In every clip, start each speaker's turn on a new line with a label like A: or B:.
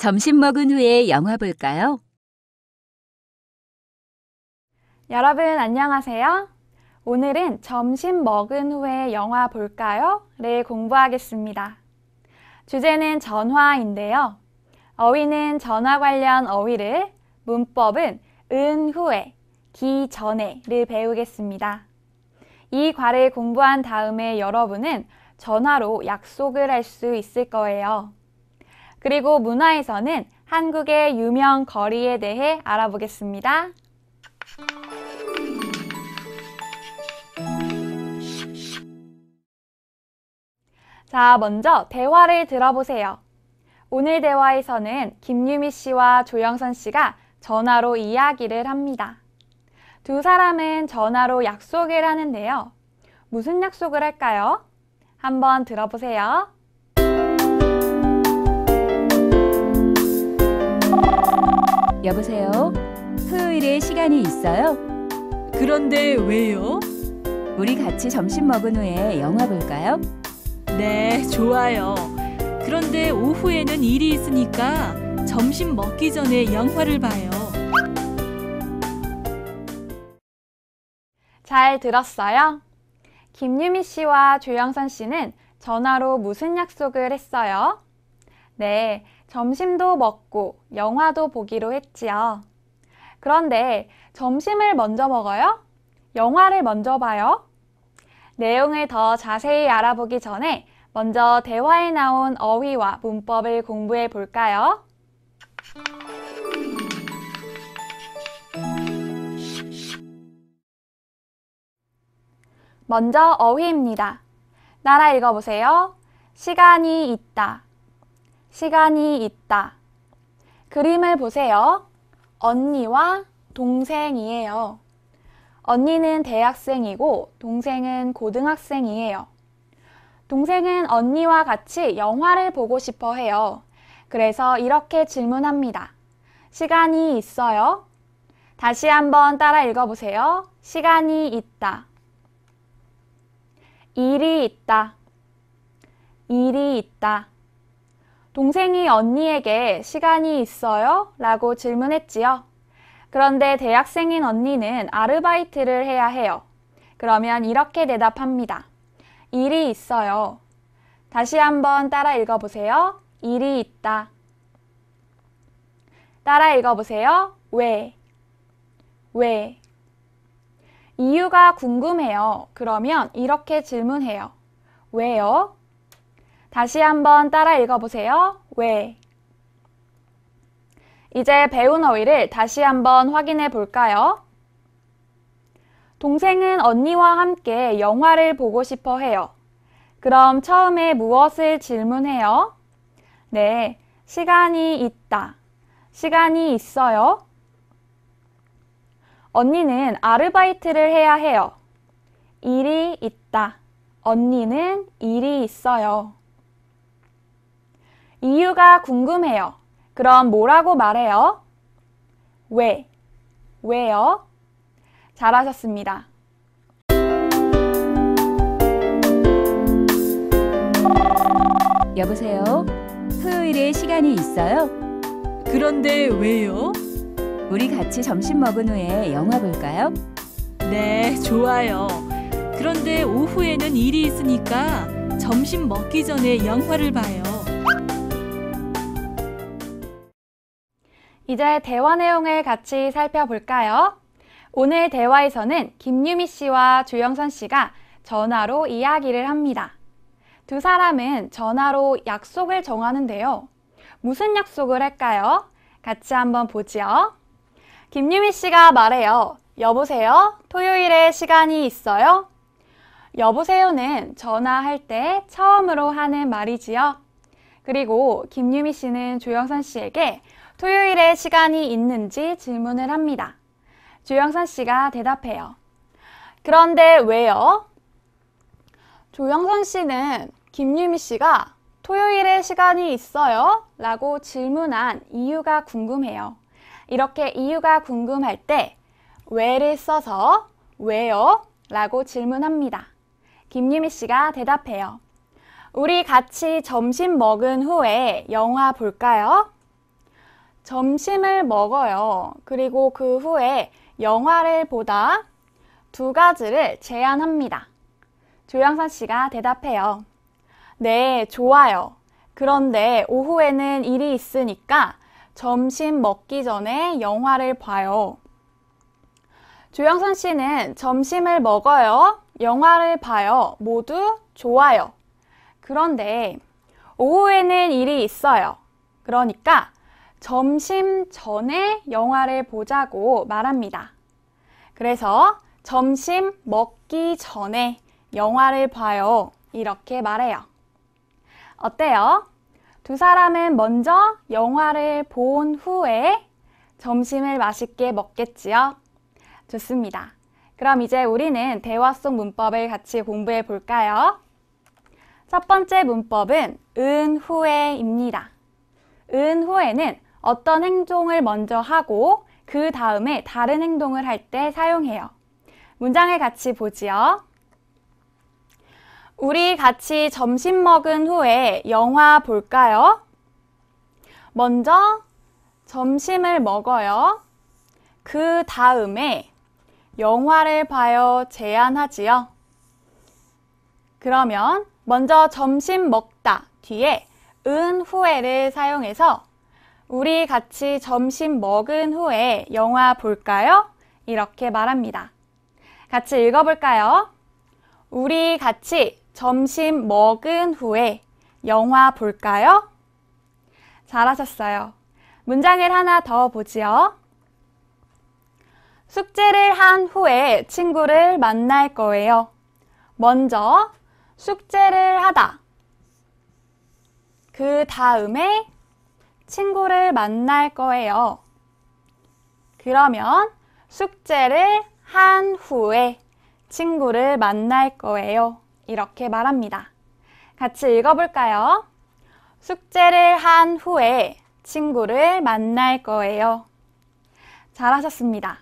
A: 점심 먹은 후에 영화 볼까요? 여러분 안녕하세요. 오늘은 점심 먹은 후에 영화 볼까요?를 공부하겠습니다. 주제는 전화인데요. 어휘는 전화 관련 어휘를, 문법은 은 후에, 기 전에를 배우겠습니다. 이 과를 공부한 다음에 여러분은 전화로 약속을 할 수 있을 거예요. 그리고 문화에서는 한국의 유명 거리에 대해 알아보겠습니다. 자, 먼저 대화를 들어보세요. 오늘 대화에서는 김유미 씨와 조영선 씨가 전화로 이야기를 합니다. 두 사람은 전화로 약속을 하는데요. 무슨 약속을 할까요? 한번 들어보세요. 여보세요?
B: 토요일에 시간이 있어요? 그런데 왜요? 우리 같이 점심 먹은 후에 영화 볼까요? 네, 좋아요. 그런데
A: 오후에는 일이 있으니까 점심 먹기 전에 영화를 봐요. 잘 들었어요? 김유미 씨와 조영선 씨는 전화로 무슨 약속을 했어요? 네, 점심도 먹고 영화도 보기로 했지요. 그런데 점심을 먼저 먹어요? 영화를 먼저 봐요? 내용을 더 자세히 알아보기 전에 먼저 대화에 나온 어휘와 문법을 공부해 볼까요? 먼저 어휘입니다. 따라 읽어보세요. 시간이 있다. 시간이 있다. 그림을 보세요. 언니와 동생이에요. 언니는 대학생이고 동생은 고등학생이에요. 동생은 언니와 같이 영화를 보고 싶어 해요. 그래서 이렇게 질문합니다. 시간이 있어요? 다시 한번 따라 읽어보세요. 시간이 있다. 일이 있다. 일이 있다. 동생이 언니에게 시간이 있어요? 라고 질문했지요. 그런데 대학생인 언니는 아르바이트를 해야 해요. 그러면 이렇게 대답합니다. 일이 있어요. 다시 한번 따라 읽어보세요. 일이 있다. 따라 읽어보세요. 왜? 왜? 이유가 궁금해요. 그러면 이렇게 질문해요. 왜요? 다시 한번 따라 읽어보세요. 왜? 이제 배운 어휘를 다시 한번 확인해 볼까요? 동생은 언니와 함께 영화를 보고 싶어 해요. 그럼 처음에 무엇을 질문해요? 네, 시간이 있다. 시간이 있어요. 언니는 아르바이트를 해야 해요. 일이 있다. 언니는 일이 있어요. 이유가 궁금해요. 그럼 뭐라고 말해요? 왜? 왜요? 잘하셨습니다. 여보세요?
B: 토요일에 시간이 있어요? 그런데 왜요? 우리 같이 점심 먹은 후에 영화 볼까요? 네, 좋아요. 그런데 오후에는 일이 있으니까 점심 먹기 전에 영화를 봐요.
A: 이제 대화 내용을 같이 살펴볼까요? 오늘 대화에서는 김유미 씨와 조영선 씨가 전화로 이야기를 합니다. 두 사람은 전화로 약속을 정하는데요. 무슨 약속을 할까요? 같이 한번 보지요. 김유미 씨가 말해요. 여보세요? 토요일에 시간이 있어요? 여보세요는 전화할 때 처음으로 하는 말이지요. 그리고 김유미 씨는 조영선 씨에게 토요일에 시간이 있는지 질문을 합니다. 조영선 씨가 대답해요. 그런데 왜요? 조영선 씨는 김유미 씨가 토요일에 시간이 있어요? 라고 질문한 이유가 궁금해요. 이렇게 이유가 궁금할 때 왜를 써서 왜요? 라고 질문합니다. 김유미 씨가 대답해요. 우리 같이 점심 먹은 후에 영화 볼까요? 점심을 먹어요. 그리고 그 후에 영화를 보다 두 가지를 제안합니다. 조영선 씨가 대답해요. 네, 좋아요. 그런데 오후에는 일이 있으니까 점심 먹기 전에 영화를 봐요. 조영선 씨는 점심을 먹어요, 영화를 봐요, 모두 좋아요. 그런데 오후에는 일이 있어요. 그러니까 점심 전에 영화를 보자고 말합니다. 그래서 점심 먹기 전에 영화를 봐요. 이렇게 말해요. 어때요? 두 사람은 먼저 영화를 본 후에 점심을 맛있게 먹겠지요? 좋습니다. 그럼 이제 우리는 대화 속 문법을 같이 공부해 볼까요? 첫 번째 문법은 은후에입니다. 은후에는 어떤 행동을 먼저 하고 그 다음에 다른 행동을 할 때 사용해요. 문장을 같이 보지요. 우리 같이 점심 먹은 후에 영화 볼까요? 먼저 점심을 먹어요. 그 다음에 영화를 봐요 제안하지요. 그러면 먼저 점심 먹다 뒤에 은 후에를 사용해서 우리 같이 점심 먹은 후에 영화 볼까요? 이렇게 말합니다. 같이 읽어볼까요? 우리 같이 점심 먹은 후에 영화 볼까요? 잘하셨어요. 문장을 하나 더 보지요. 숙제를 한 후에 친구를 만날 거예요. 먼저 숙제를 하다. 그 다음에 친구를 만날 거예요. 그러면 숙제를 한 후에 친구를 만날 거예요. 이렇게 말합니다. 같이 읽어볼까요? 숙제를 한 후에 친구를 만날 거예요. 잘하셨습니다.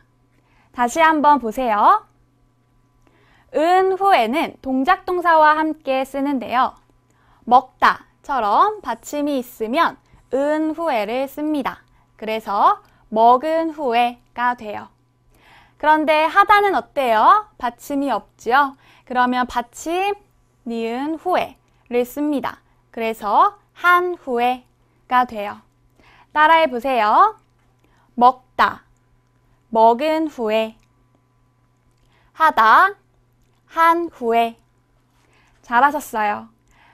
A: 다시 한번 보세요. 은 후에는 동작 동사와 함께 쓰는데요. 먹다처럼 받침이 있으면 은 후에를 씁니다. 그래서 먹은 후에가 돼요. 그런데 하다는 어때요? 받침이 없지요? 그러면 받침, 니은 후에를 씁니다. 그래서 한 후에가 돼요. 따라해 보세요. 먹다, 먹은 후에 하다, 한 후에 잘하셨어요.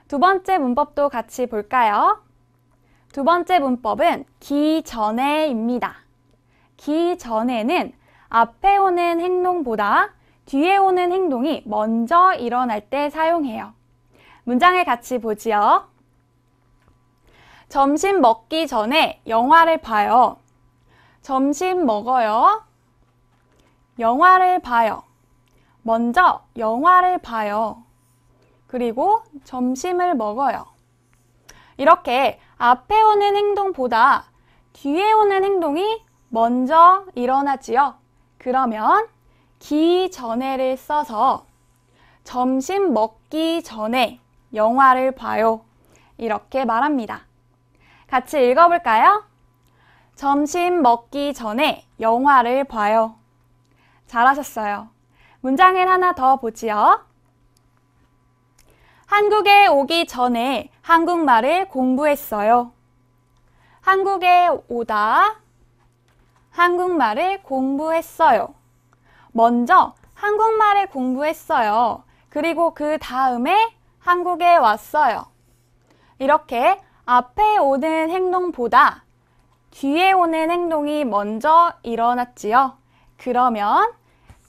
A: 두 번째 문법도 같이 볼까요? 두 번째 문법은 기 전에입니다. 기 전에는 앞에 오는 행동보다 뒤에 오는 행동이 먼저 일어날 때 사용해요. 문장을 같이 보지요. 점심 먹기 전에 영화를 봐요. 점심 먹어요. 영화를 봐요. 먼저 영화를 봐요. 그리고 점심을 먹어요. 이렇게 앞에 오는 행동보다 뒤에 오는 행동이 먼저 일어나지요. 그러면 기 전에를 써서 점심 먹기 전에 영화를 봐요. 이렇게 말합니다. 같이 읽어볼까요? 점심 먹기 전에 영화를 봐요. 잘하셨어요. 문장을 하나 더 보지요. 한국에 오기 전에 한국말을 공부했어요. 한국에 오다 한국말을 공부했어요. 먼저 한국말을 공부했어요. 그리고 그 다음에 한국에 왔어요. 이렇게 앞에 오는 행동보다 뒤에 오는 행동이 먼저 일어났지요. 그러면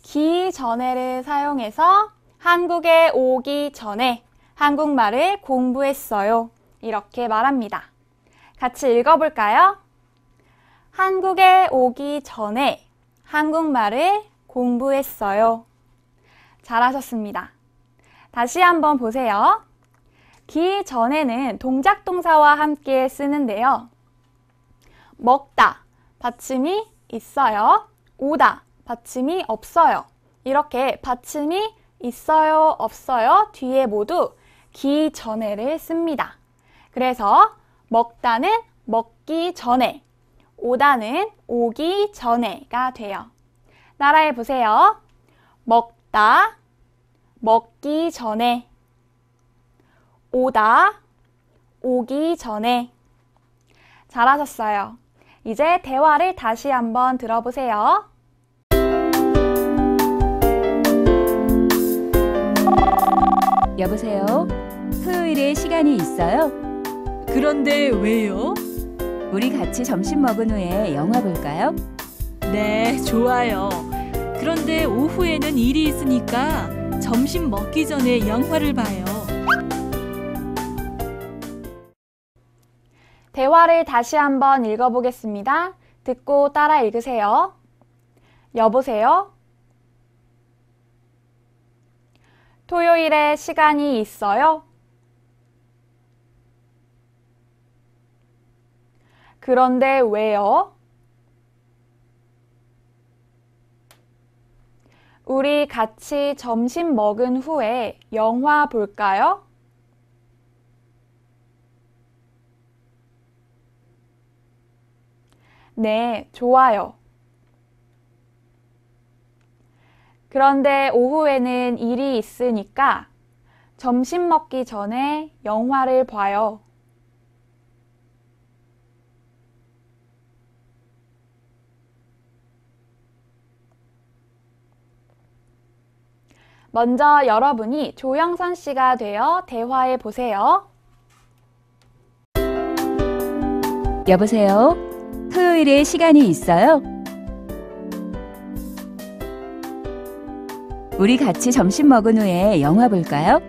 A: 기 전에를 사용해서 한국에 오기 전에 한국말을 공부했어요. 이렇게 말합니다. 같이 읽어볼까요? 한국에 오기 전에 한국말을 공부했어요. 잘하셨습니다. 다시 한번 보세요. 기 전에는 동작 동사와 함께 쓰는데요. 먹다 받침이 있어요. 오다 받침이 없어요. 이렇게 받침이 있어요, 없어요 뒤에 모두 기 전에를 씁니다. 그래서 먹다는 먹기 전에, 오다는 오기 전에가 돼요. 따라해 보세요. 먹다, 먹기 전에, 오다, 오기 전에. 잘하셨어요. 이제 대화를 다시 한번 들어보세요.
B: 여보세요? 토요일에 시간이 있어요? 그런데 왜요? 우리 같이 점심 먹은 후에 영화 볼까요? 네, 좋아요. 그런데 오후에는 일이 있으니까 점심 먹기 전에 영화를 봐요.
A: 대화를 다시 한번 읽어보겠습니다. 듣고 따라 읽으세요. 여보세요? 토요일에 시간이 있어요? 그런데 왜요? 우리 같이 점심 먹은 후에 영화 볼까요? 네, 좋아요. 그런데 오후에는 일이 있으니까 점심 먹기 전에 영화를 봐요. 먼저 여러분이 조영선 씨가 되어 대화해 보세요.
B: 여보세요? 토요일에 시간이 있어요? 우리 같이 점심 먹은 후에 영화 볼까요?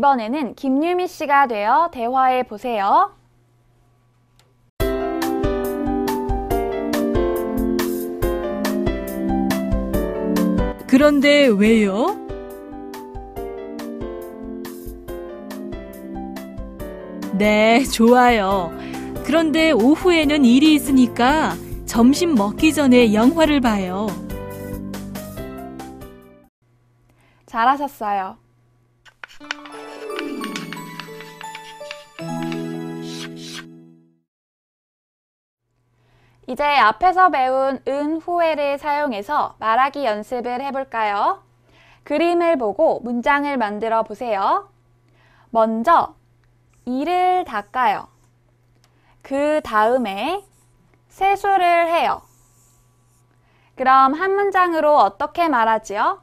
A: 이번에는 김유미 씨가 되어 대화해 보세요.
B: 그런데 왜요? 네, 좋아요. 그런데 오후에는 일이 있으니까 점심 먹기 전에 영화를 봐요.
A: 잘하셨어요. 이제 앞에서 배운 은, 후에를 사용해서 말하기 연습을 해볼까요? 그림을 보고 문장을 만들어 보세요. 먼저 이를 닦아요. 그 다음에 세수를 해요. 그럼 한 문장으로 어떻게 말하지요?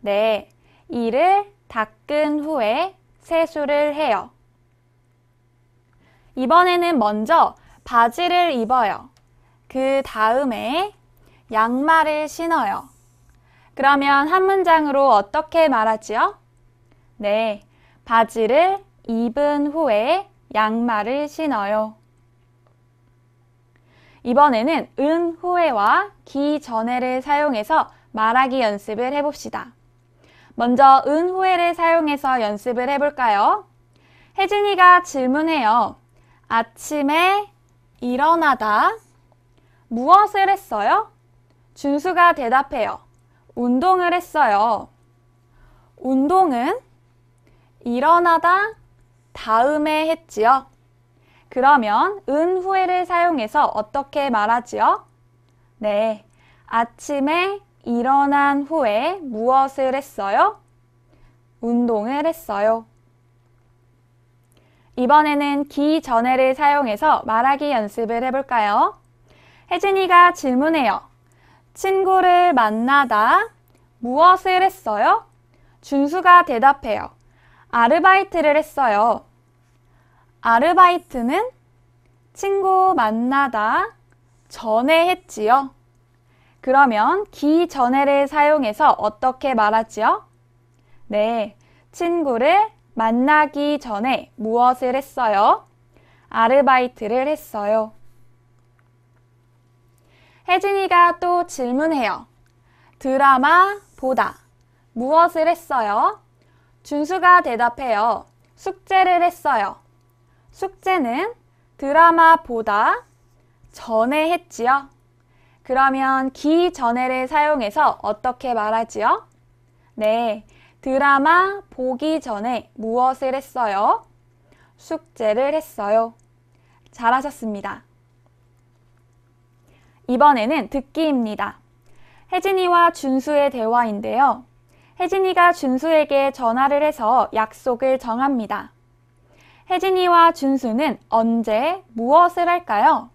A: 네, 이를 닦은 후에 세수를 해요. 이번에는 먼저 바지를 입어요. 그 다음에 양말을 신어요. 그러면 한 문장으로 어떻게 말하지요? 네, 바지를 입은 후에 양말을 신어요. 이번에는 은 후에와 기 전에를 사용해서 말하기 연습을 해봅시다. 먼저 은 후에를 사용해서 연습을 해볼까요? 혜진이가 질문해요. 아침에 일어나다 무엇을 했어요? 준수가 대답해요. 운동을 했어요. 운동은 일어나다 다음에 했지요. 그러면 은 후에를 사용해서 어떻게 말하지요? 네, 아침에 일어난 후에 무엇을 했어요? 운동을 했어요. 이번에는 기 전에를 사용해서 말하기 연습을 해볼까요? 혜진이가 질문해요. 친구를 만나다 무엇을 했어요? 준수가 대답해요. 아르바이트를 했어요. 아르바이트는 친구 만나다 전에 했지요. 그러면 기 전에를 사용해서 어떻게 말하지요? 네, 친구를 만나기 전에 무엇을 했어요? 아르바이트를 했어요. 혜진이가 또 질문해요. 드라마 보다. 무엇을 했어요? 준수가 대답해요. 숙제를 했어요. 숙제는 드라마 보다 전에 했지요. 그러면 기 전에를 사용해서 어떻게 말하지요? 네, 드라마 보기 전에 무엇을 했어요? 숙제를 했어요. 잘하셨습니다. 이번에는 듣기입니다. 혜진이와 준수의 대화인데요. 혜진이가 준수에게 전화를 해서 약속을 정합니다. 혜진이와 준수는 언제 무엇을 할까요?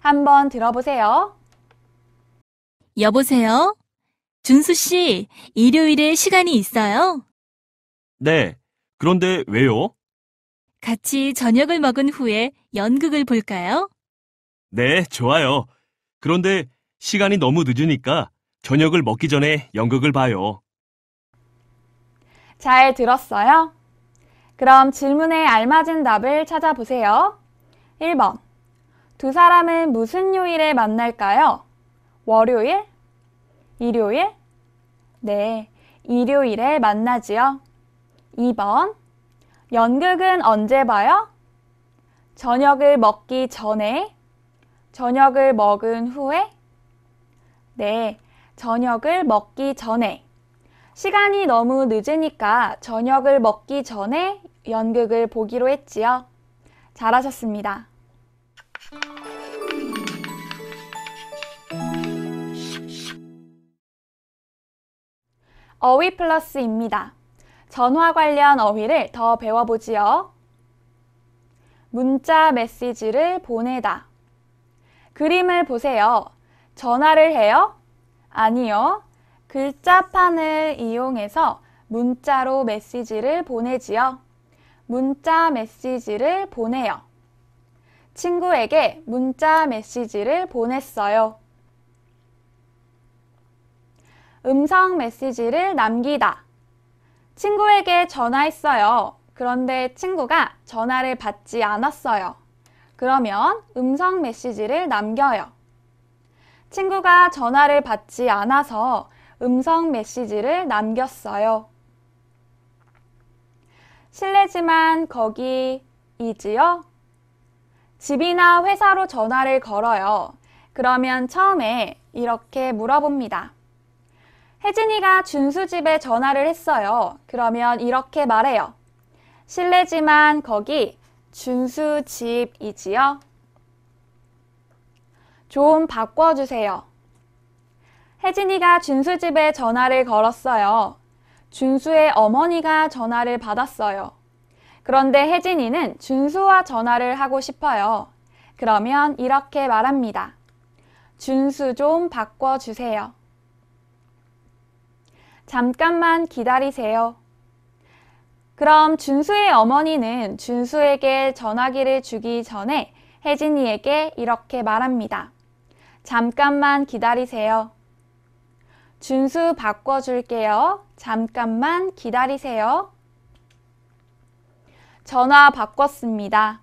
A: 한번 들어보세요.
B: 여보세요? 준수 씨, 일요일에 시간이 있어요?
A: 네. 그런데 왜요?
B: 같이 저녁을 먹은 후에 연극을 볼까요?
A: 네, 좋아요. 그런데 시간이 너무 늦으니까 저녁을 먹기 전에 연극을 봐요. 잘 들었어요? 그럼 질문에 알맞은 답을 찾아보세요. 1번. 두 사람은 무슨 요일에 만날까요? 월요일? 일요일? 네, 일요일에 만나지요. 2번. 연극은 언제 봐요? 저녁을 먹기 전에 저녁을 먹은 후에? 네, 저녁을 먹기 전에. 시간이 너무 늦으니까 저녁을 먹기 전에 연극을 보기로 했지요. 잘하셨습니다. 어휘 플러스입니다. 전화 관련 어휘를 더 배워보지요. 문자 메시지를 보내다. 그림을 보세요. 전화를 해요? 아니요. 글자판을 이용해서 문자로 메시지를 보내지요. 문자 메시지를 보내요. 친구에게 문자 메시지를 보냈어요. 음성 메시지를 남기다. 친구에게 전화했어요. 그런데 친구가 전화를 받지 않았어요. 그러면 음성 메시지를 남겨요. 친구가 전화를 받지 않아서 음성 메시지를 남겼어요. 실례지만 거기 이지요? 집이나 회사로 전화를 걸어요. 그러면 처음에 이렇게 물어봅니다. 혜진이가 준수 집에 전화를 했어요. 그러면 이렇게 말해요. 실례지만 거기 준수 집이지요? 좀 바꿔주세요. 혜진이가 준수 집에 전화를 걸었어요. 준수의 어머니가 전화를 받았어요. 그런데 혜진이는 준수와 전화를 하고 싶어요. 그러면 이렇게 말합니다. 준수 좀 바꿔주세요. 잠깐만 기다리세요. 그럼 준수의 어머니는 준수에게 전화기를 주기 전에 혜진이에게 이렇게 말합니다. 잠깐만 기다리세요. 준수 바꿔줄게요. 잠깐만 기다리세요. 전화 바꿨습니다.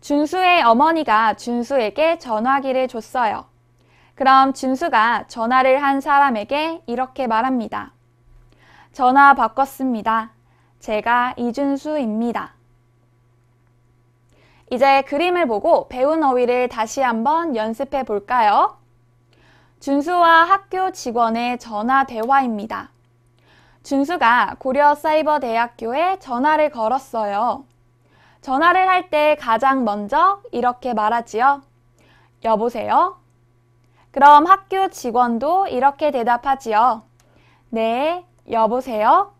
A: 준수의 어머니가 준수에게 전화기를 줬어요. 그럼 준수가 전화를 한 사람에게 이렇게 말합니다. 전화 바꿨습니다. 제가 이준수입니다. 이제 그림을 보고 배운 어휘를 다시 한번 연습해 볼까요? 준수와 학교 직원의 전화 대화입니다. 준수가 고려사이버대학교에 전화를 걸었어요. 전화를 할 때 가장 먼저 이렇게 말하지요. 여보세요? 그럼 학교 직원도 이렇게 대답하지요. 네, 여보세요?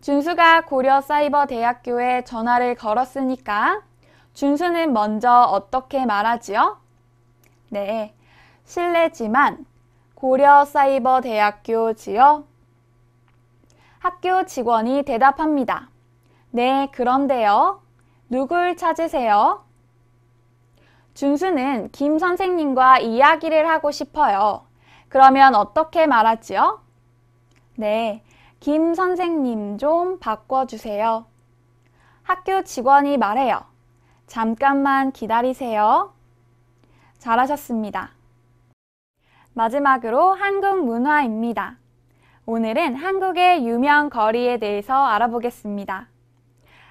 A: 준수가 고려사이버대학교에 전화를 걸었으니까 준수는 먼저 어떻게 말하지요? 네, 실례지만 고려사이버대학교지요? 학교 직원이 대답합니다. 네, 그런데요. 누굴 찾으세요? 준수는 김 선생님과 이야기를 하고 싶어요. 그러면 어떻게 말하지요? 네, 김 선생님 좀 바꿔주세요. 학교 직원이 말해요. 잠깐만 기다리세요. 잘하셨습니다. 마지막으로 한국 문화입니다. 오늘은 한국의 유명 거리에 대해서 알아보겠습니다.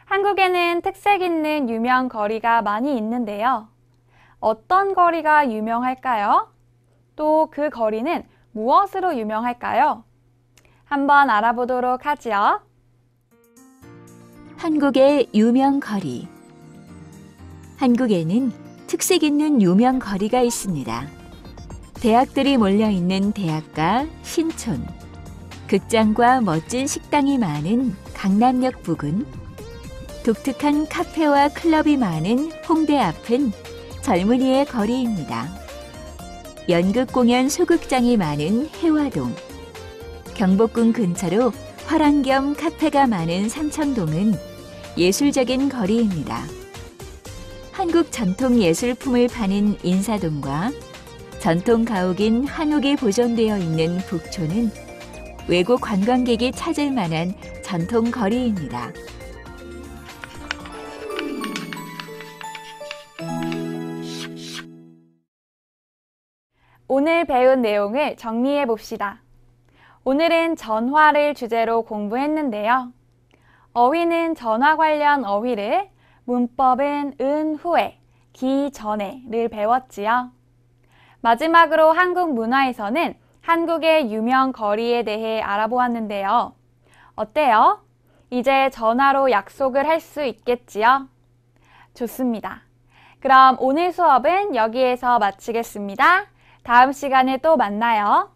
A: 한국에는 특색 있는 유명 거리가 많이 있는데요. 어떤 거리가 유명할까요? 또 그 거리는 무엇으로 유명할까요? 한번 알아보도록 하지요.
B: 한국의 유명 거리 한국에는 특색 있는 유명 거리가 있습니다. 대학들이 몰려있는 대학가 신촌, 극장과 멋진 식당이 많은 강남역 부근, 독특한 카페와 클럽이 많은 홍대 앞은 젊은이의 거리입니다. 연극 공연 소극장이 많은 해화동, 경복궁 근처로 화랑 겸 카페가 많은 삼청동은 예술적인 거리입니다. 한국 전통 예술품을 파는 인사동과 전통 가옥인 한옥이 보존되어 있는 북촌은 외국 관광객이 찾을 만한 전통 거리입니다.
A: 오늘 배운 내용을 정리해 봅시다. 오늘은 전화를 주제로 공부했는데요. 어휘는 전화 관련 어휘를, 문법은 은 후에, 기 전에를 배웠지요. 마지막으로 한국 문화에서는 한국의 유명 거리에 대해 알아보았는데요. 어때요? 이제 전화로 약속을 할 수 있겠지요? 좋습니다. 그럼 오늘 수업은 여기에서 마치겠습니다. 다음 시간에 또 만나요.